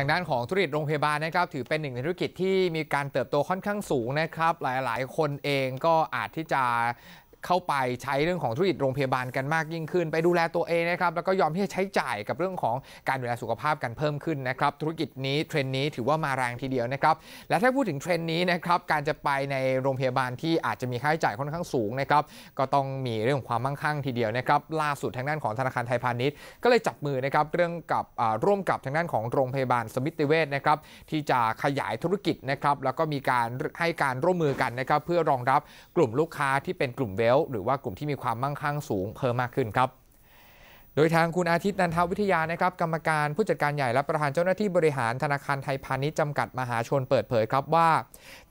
ทางด้านของธุรกิจโรงพยาบาลนะครับ ถือเป็นหนึ่งในธุรกิจที่มีการเติบโตค่อนข้างสูงนะครับ หลายๆ คนเองก็อาจที่จะเข้าไปใช้เรื่องของธุรกิจโรงพยาบาลกันมากยิ่งขึ้น ไปดูแลตัวเองนะครับแล้วก็ยอมที่จะใช้จ่ายกับเรื่องของการดูแลสุขภาพกันเพิ่มขึ้นนะครับธุรกิจนี้เทรนนี้ถือว่ามาแรงทีเดียวนะครับและถ้าพูดถึงเทรนนี้นะครับการจะไปในโรงพยาบาลที่อาจจะมีค่าใช้จ่ายค่อนข้างสูงนะครับก็ต้องมีเรื่องของความมั่งคั่งทีเดียวนะครับล่าสุดทางด้านของธนาคารไทยพาณิชย์ ก็เลยจับมือนะครับเรื่องกับร่วมกับทางด้านของโรงพยาบาลสมิติเวชนะครับที่จะขยายธุรกิจนะครับแล้วก็มีการให้การร่วมมือกันนะครับเพื่อรองรับกลุ่มลูกค้าที่เป็นกลุ่มเวลหรือว่ากลุ่มที่มีความมั่งคั่ง สูงเพิ่มมากขึ้นครับ โดยทางคุณอาทิตย์นันทวิทยานะครับ กรรมการผู้จัดการใหญ่และประธานเจ้าหน้าที่บริหารธนาคารไทยพาณิชย์จำกัดมหาชนเปิดเผยครับว่า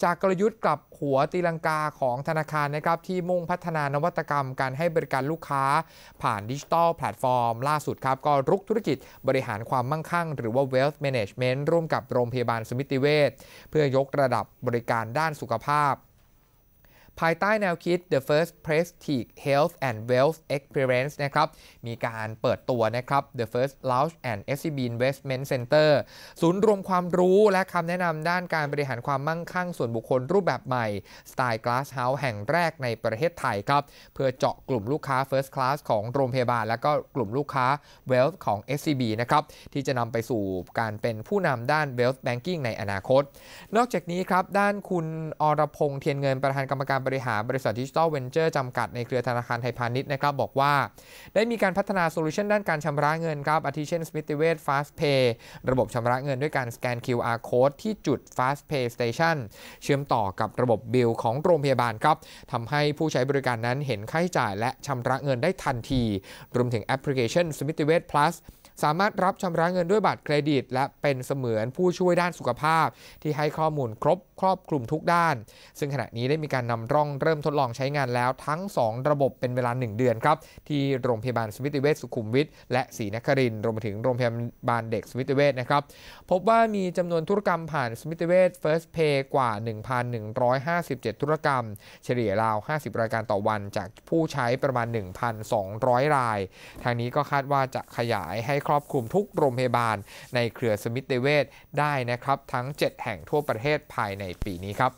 จากกลยุทธ์กลับหัวตีลังกาของธนาคารนะครับที่มุ่งพัฒนานวัตกรรม การให้บริการลูกค้าผ่านดิจิทัลแพลตฟอร์มล่าสุดครับ ก็รุกธุรกิจ บริหารความมั่งคั่ง หรือว่า wealth management ร่วมกับโรงพยาบาลสมิติเวชเพื่อยกระดับบริการด้านสุขภาพภายใต้แนวคิด The First Prestige Health and Wealth Experience นะครับ มีการเปิดตัวนะครับ The First Lounge and SCB Investment Center ศูนย์รวมความรู้และคำแนะนำด้านการบริหารความมั่งคั่ง ส่วนบุคคลรูปแบบใหม่สไตล์ Glass House แห่งแรกในประเทศไทยครับ เพื่อเจาะกลุ่มลูกค้า First Class ของโรงพยาบาล และก็กลุ่มลูกค้า Wealth ของ SCB นะครับ ที่จะนำไปสู่การเป็นผู้นำด้าน Wealth Banking ในอนาคต นอกจากนี้ครับด้านคุณอรพงษ์เทียนเงินประธานกรรมการบริหารบริษัทดิจิทัลเวนเจอร์จำกัดในเครือธนาคารไทยพาณิชย์นะครับบอกว่า ได้มีการพัฒนาโซลูชันด้านการชำระเงินครับอาทิเช่น Smith w a t Fast Pay ระบบชำระเงินด้วยการสแกน QR Code ที่จุด Fast Pay Station เชื่อมต่อกับระบบบิลของโรงพยาบาลครับทำให้ผู้ใช้บริการนั้นเห็นค่าใช้จ่ายและชำระเงินได้ทันทีรวมถึงแอปพลิเคชัน Smith w a t Plus สามารถรับชำระเงินด้วยบัตรเครดิต และเป็นเสมือนผู้ช่วยด้านสุขภาพ ที่ให้ข้อมูลครบครอบคลุมทุกด้าน ซึ่งขณะนี้ได้มีการนำตองเริ่มทดลองใช้งานแล้วทั้ง 2 ระบบเป็นเวลา 1 เดือนครับที่โรงพยาบาลสมิติเวชสุขุมวิทและศรีนครินรวมไปถึงโรงพยาบาลเด็กสมิติเวชนะครับ พบว่ามีจำนวนธุรกรรมผ่านสมิติเวช First Pay กว่า 1,157 ธุรกรรม เฉลี่ยราว 50 รายการต่อวันจากผู้ใช้ประมาณ 1,200 ราย ทางนี้ก็คาดว่าจะขยายให้ครอบคลุมทุกโรงพยาบาลในเครือสมิติเวชได้นะครับ ทั้ง 7 แห่งทั่วประเทศภายในปีนี้ครับ